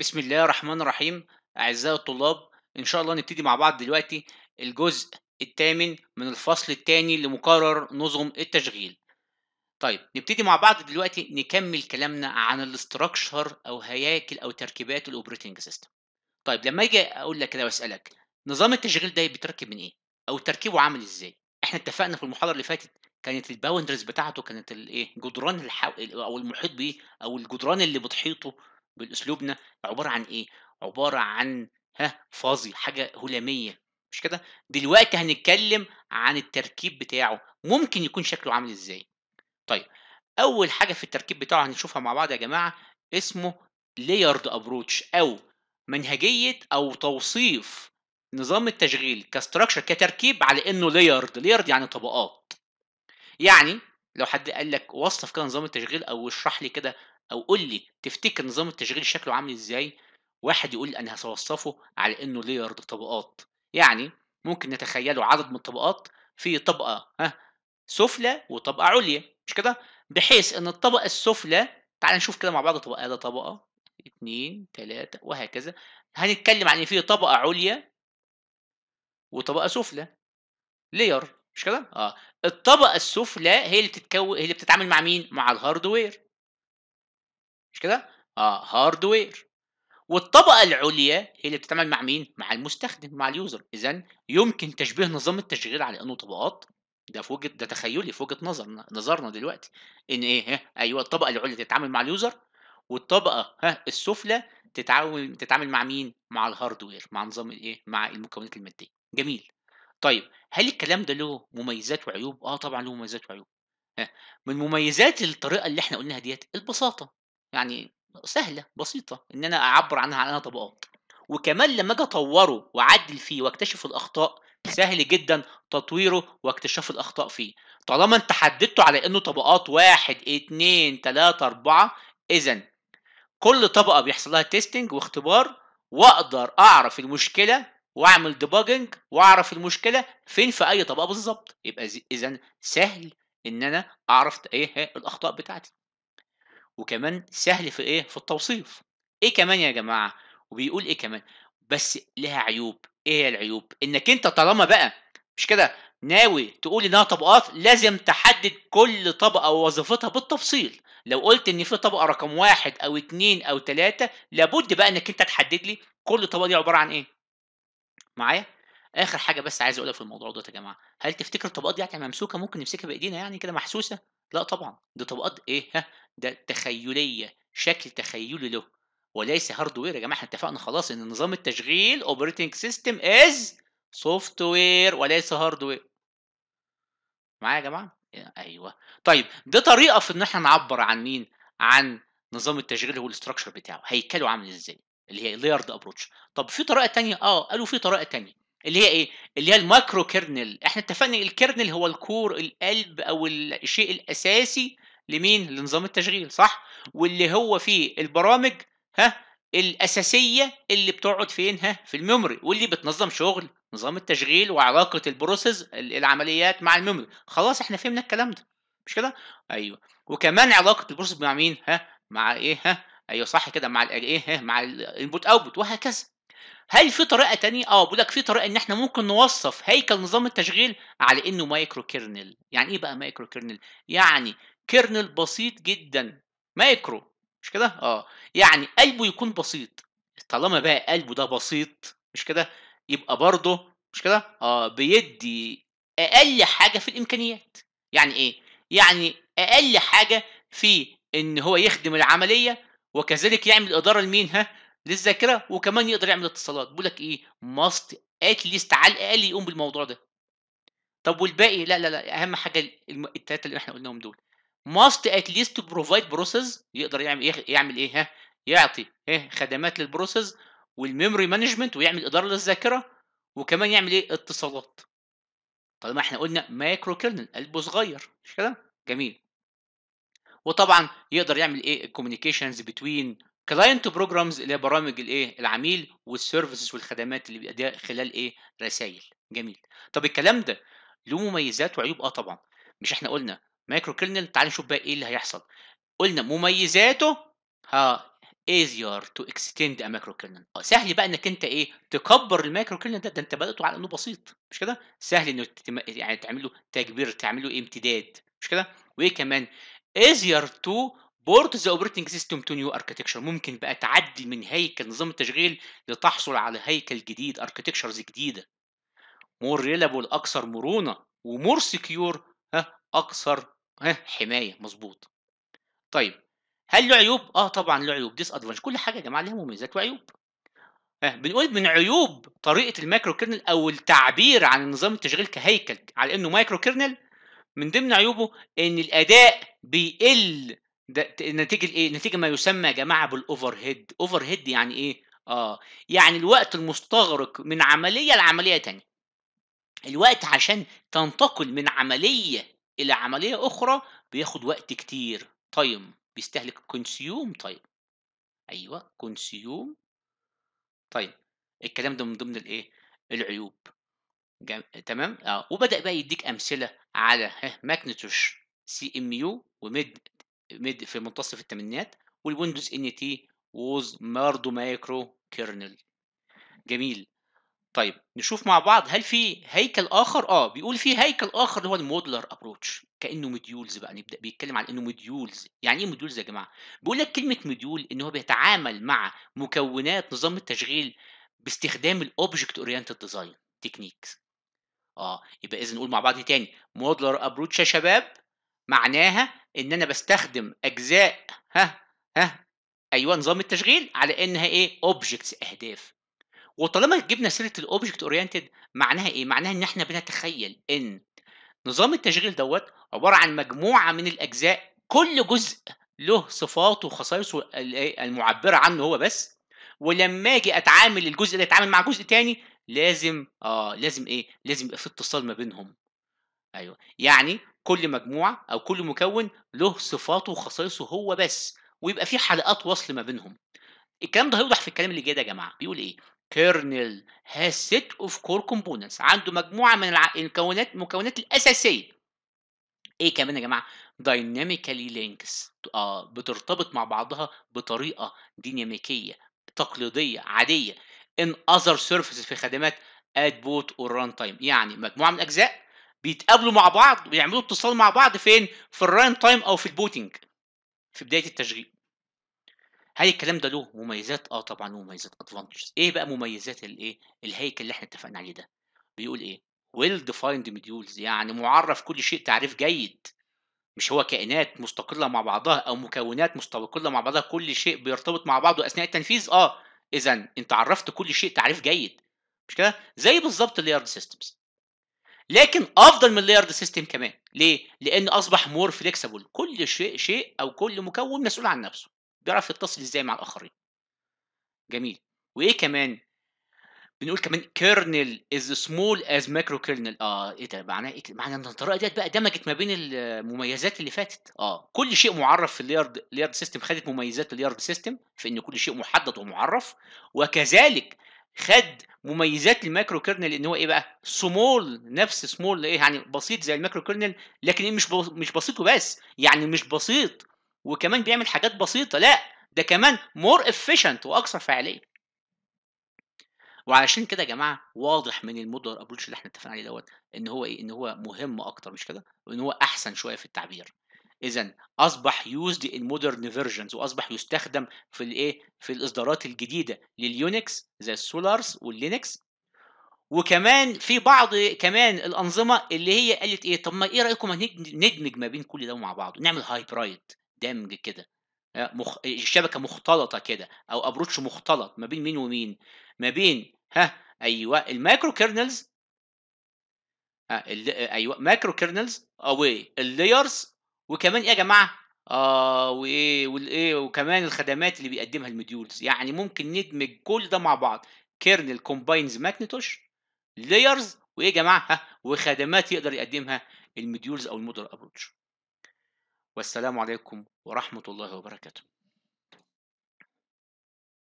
بسم الله الرحمن الرحيم أعزائي الطلاب إن شاء الله نبتدي مع بعض دلوقتي الجزء الثامن من الفصل الثاني لمقرر نظم التشغيل طيب نبتدي مع بعض دلوقتي نكمل كلامنا عن الاستراكشر أو هياكل أو تركيبات الأوبريتنج سيستم طيب لما أجي أقول لك كده وأسألك نظام التشغيل ده بيتركب من إيه أو تركيبه عامل إزاي احنا اتفقنا في المحاضرة اللي فاتت كانت الباوندرز بتاعته كانت الايه جدران الحو... او المحيط بيه او الجدران اللي بتحيطه باسلوبنا عباره عن ايه عباره عن ها فاضي حاجه هلاميه مش كده دلوقتي هنتكلم عن التركيب بتاعه ممكن يكون شكله عامل ازاي طيب اول حاجه في التركيب بتاعه هنشوفها مع بعض يا جماعه اسمه ليرد ابروتش او منهجيه او توصيف نظام التشغيل كاستراكشر كتركيب على انه ليرد ليرد يعني طبقات يعني لو حد قال لك وصف كده نظام التشغيل او اشرح لي كده او قول لي تفتكر نظام التشغيل شكله عامل ازاي واحد يقول انا هوصفه على انه لير طبقات يعني ممكن نتخيله عدد من الطبقات في طبقه ها سفلى وطبقه عليا مش كده بحيث ان الطبقه السفلى تعال نشوف كده مع بعض طبقه ده طبقه اتنين تلاتة وهكذا هنتكلم عن إيه؟ في طبقه عليا وطبقه سفلى لير مش كده اه الطبقه السفلى هي اللي بتتكون هي اللي بتتعامل مع مين مع الهاردوير مش كده؟ اه هاردوير والطبقة العليا هي اللي بتتعامل مع مين؟ مع المستخدم مع اليوزر، إذا يمكن تشبيه نظام التشغيل على إنه طبقات ده في وجهة ده تخيلي في وجهة نظر نظرنا دلوقتي إن إيه؟ ها أيوه الطبقة العليا تتعامل مع اليوزر والطبقة ها السفلى تتعامل تتعامل مع مين؟ مع الهاردوير، مع نظام الإيه؟ مع المكونات المادية. جميل. طيب هل الكلام ده له مميزات وعيوب؟ اه طبعا له مميزات وعيوب. ها من مميزات الطريقة اللي احنا قلناها ديت البساطة يعني سهله بسيطه ان انا اعبر عنها على انها طبقات وكمان لما اجي اطوره واعدل فيه واكتشف الاخطاء سهل جدا تطويره واكتشاف الاخطاء فيه طالما انت حددته على انه طبقات واحد اتنين تلاتة اربعة اذا كل طبقة بيحصل لها تيستنج واختبار واقدر اعرف المشكلة واعمل ديباجنج واعرف المشكلة فين في اي طبقة بالظبط يبقى اذا سهل ان انا اعرف ايه الاخطاء بتاعتي وكمان سهل في ايه في التوصيف ايه كمان يا جماعه وبيقول ايه كمان بس لها عيوب ايه هي العيوب انك انت طالما بقى مش كده ناوي تقول انها طبقات لازم تحدد كل طبقه ووظيفتها بالتفصيل لو قلت ان في طبقه رقم واحد او اتنين او تلاته لابد بقى انك انت تحدد لي كل طبقه دي عباره عن ايه معايا اخر حاجه بس عايز اقولها في الموضوع ده يا جماعه هل تفتكر الطبقات دي يعني ممسوكه ممكن نمسكها بايدينا يعني كده محسوسه لا طبعا دي طبقات ايه ها ده تخيليه شكل تخيلي له وليس هاردوير يا جماعه احنا اتفقنا خلاص ان نظام التشغيل اوبريتنج سيستم از سوفت وير وليس هاردوير معايا يا جماعه ايوه طيب دي طريقه في ان احنا نعبر عن مين عن نظام التشغيل هو الاستراكشر بتاعه هيكله عامل ازاي اللي هي لايرد ابروتش طب في طريقه ثانيه اه قالوا في طريقه ثانيه اللي هي ايه اللي هي المايكرو كيرنل احنا اتفقنا الكيرنل هو الكور القلب او الشيء الاساسي لمين لنظام التشغيل صح واللي هو فيه البرامج ها الاساسيه اللي بتقعد فين ها في الميموري واللي بتنظم شغل نظام التشغيل وعلاقه البروسيس العمليات مع الميموري خلاص احنا فهمنا الكلام ده مش كده ايوه وكمان علاقه البروسيس مع مين ها مع ايه ها ايوه صح كده مع الايه ها مع الانبوت اوتبوت وهكذا هل في طريقه تانية اه بقول لك في طريقه ان احنا ممكن نوصف هيكل نظام التشغيل على انه مايكرو كيرنل يعني ايه بقى مايكرو كيرنل يعني كيرنل بسيط جدا مايكرو مش كده اه يعني قلبه يكون بسيط طالما بقى قلبه ده بسيط مش كده يبقى برضه مش كده اه بيدي اقل حاجه في الامكانيات يعني ايه يعني اقل حاجه في ان هو يخدم العمليه وكذلك يعمل اداره لمين ها للذاكره وكمان يقدر يعمل اتصالات بيقول لك ايه ماست اتليست على الاقل يقوم بالموضوع ده طب والباقي لا لا لا اهم حاجه الثلاثه اللي احنا قلناهم دول ماست اتليست بروفايد بروسيس يقدر يعمل ايه يعمل ايه ها يعطي ايه خدمات للبروسيس والميموري مانجمنت ويعمل اداره للذاكره وكمان يعمل ايه اتصالات طالما احنا قلنا مايكرو كيرنل قلبه صغير مش كده جميل وطبعا يقدر يعمل ايه الكوميونيكيشنز بتوين كلاينت بروجرامز اللي هي برامج الايه العميل والسيرفيسز والخدمات اللي بيأديها خلال ايه رسائل جميل طب الكلام ده له مميزات وعيوب اه طبعا مش احنا قلنا مايكرو كيرنل تعال نشوف بقى ايه اللي هيحصل قلنا مميزاته ها easier to extend a macro kernel اه سهل بقى انك انت ايه تكبر المايكرو كيرنل ده ده انت بدأته على انه بسيط مش كده سهل انه تتم... يعني تعمل له تكبير تعمل له امتداد مش كده وايه كمان easier to بورت ذا اوبريتنج سيستم تو نيو اركتكشر ممكن بقى تعدي من هيكل نظام التشغيل لتحصل على هيكل جديد اركتكشرز جديده مور ريلابل اكثر مرونه ومور سكيور ها اكثر ها حمايه مظبوط طيب هل له عيوب اه طبعا له عيوب ديس ادفانتج كل حاجه يا جماعه ليها مميزات وعيوب ها بنقول من عيوب طريقه المايكرو كيرنل او التعبير عن نظام التشغيل كهيكل على انه مايكرو كيرنل من ضمن عيوبه ان الاداء بيقل ده نتيجه ايه نتيجه ما يسمى يا جماعه بالاوفر هيد اوفر هيد يعني ايه اه يعني الوقت المستغرق من عمليه لعمليه تانية الوقت عشان تنتقل من عمليه الى عمليه اخرى بياخد وقت كتير تايم بيستهلك كونسيوم تايم ايوه كونسيوم تايم الكلام ده من ضمن الايه العيوب جم... تمام اه وبدا بقى يديك امثله على ماجنتوش سي ام يو وميد ميد في منتصف الثمانينات والويندوز ان تي ووز ماردو مايكرو كيرنل جميل طيب نشوف مع بعض هل في هيكل اخر اه بيقول في هيكل اخر اللي هو المودلر ابروتش كانه موديولز بقى نبدا يعني بيتكلم على انه موديولز يعني ايه موديولز يا جماعه بيقول لك كلمه موديول ان هو بيتعامل مع مكونات نظام التشغيل باستخدام الاوبجكت اورينتد ديزاين تكنيكس اه يبقى اذا نقول مع بعض تاني مودلر ابروتش يا شباب معناها ان انا بستخدم اجزاء ها ها ايوه نظام التشغيل على انها ايه اوبجكتس اهداف وطالما جبنا سيره الاوبجكت اورينتد معناها ايه معناها ان احنا بنتخيل ان نظام التشغيل دوت عباره عن مجموعه من الاجزاء كل جزء له صفاته وخصائصه إيه؟ المعبره عنه هو بس ولما اجي اتعامل الجزء ده يتعامل مع جزء تاني لازم اه لازم ايه لازم يبقى في اتصال ما بينهم ايوه يعني كل مجموعه او كل مكون له صفاته وخصائصه هو بس ويبقى في حلقات وصل ما بينهم الكلام ده هيوضح في الكلام اللي جاي ده يا جماعه بيقول ايه كيرنل has set of core components عنده مجموعه من المكونات المكونات الاساسيه ايه كمان يا جماعه دايناميكالي لينكس اه بترتبط مع بعضها بطريقه ديناميكيه تقليديه عاديه ان اذر سيرفيسز في خدمات ادبوت بوت اور ران تايم يعني مجموعه من الاجزاء بيتقابلوا مع بعض ويعملوا اتصال مع بعض فين؟ في الران تايم او في البوتنج في بدايه التشغيل. هل الكلام ده له مميزات؟ اه طبعا له مميزات ادفانتجز، ايه بقى مميزات الايه؟ الهيكل اللي احنا اتفقنا عليه ده؟ بيقول ايه؟ ويل ديفايند مديولز يعني معرف كل شيء تعريف جيد. مش هو كائنات مستقله مع بعضها او مكونات مستقله مع بعضها كل شيء بيرتبط مع بعضه اثناء التنفيذ؟ اه اذا انت عرفت كل شيء تعريف جيد. مش كده؟ زي بالظبط اللايرد سيستمز. لكن افضل من اللايرد سيستم كمان ليه لان اصبح مور فليكسبل كل شيء شيء او كل مكون مسؤول عن نفسه بيعرف يتصل ازاي مع الاخرين جميل وايه كمان بنقول كمان كيرنل از سمول از ماكرو كيرنل اه ايه ده معناه ايه معنى ان الطريقه ديت بقى دمجت ما بين المميزات اللي فاتت اه كل شيء معرف في اللايرد اللايرد سيستم خدت مميزات اللايرد سيستم في ان كل شيء محدد ومعرف وكذلك خد مميزات المايكرو كيرنل ان هو ايه بقى سمول نفس سمول ايه يعني بسيط زي المايكرو كيرنل لكن ايه مش مش بسيط وبس يعني مش بسيط وكمان بيعمل حاجات بسيطه لا ده كمان مور افيشنت واكثر فعاليه وعلشان كده يا جماعه واضح من المودر ابروتش اللي احنا اتفقنا عليه دوت ان هو ايه ان هو مهم اكتر مش كده وان هو احسن شويه في التعبير اذا اصبح يوزد ان مودرن فيرجنز واصبح يستخدم في الايه في الاصدارات الجديده لليونكس زي السولارز واللينكس وكمان في بعض كمان الانظمه اللي هي قالت ايه طب ما ايه رايكم ندمج ما بين كل ده مع بعض نعمل هايبرايد دمج كده آه، مخ... شبكه مختلطه كده او ابروتش مختلط ما بين مين ومين ما بين ها ايوه المايكرو كيرنلز آه، آه، ايوه مايكرو كيرنلز او اللايرز وكمان ايه يا جماعه آه وايه والايه وكمان الخدمات اللي بيقدمها الموديولز يعني ممكن ندمج كل ده مع بعض كيرنل كومباينز ماكنتوش لايرز وايه يا جماعه وخدمات يقدر يقدمها الموديولز او المودل ابروتش والسلام عليكم ورحمه الله وبركاته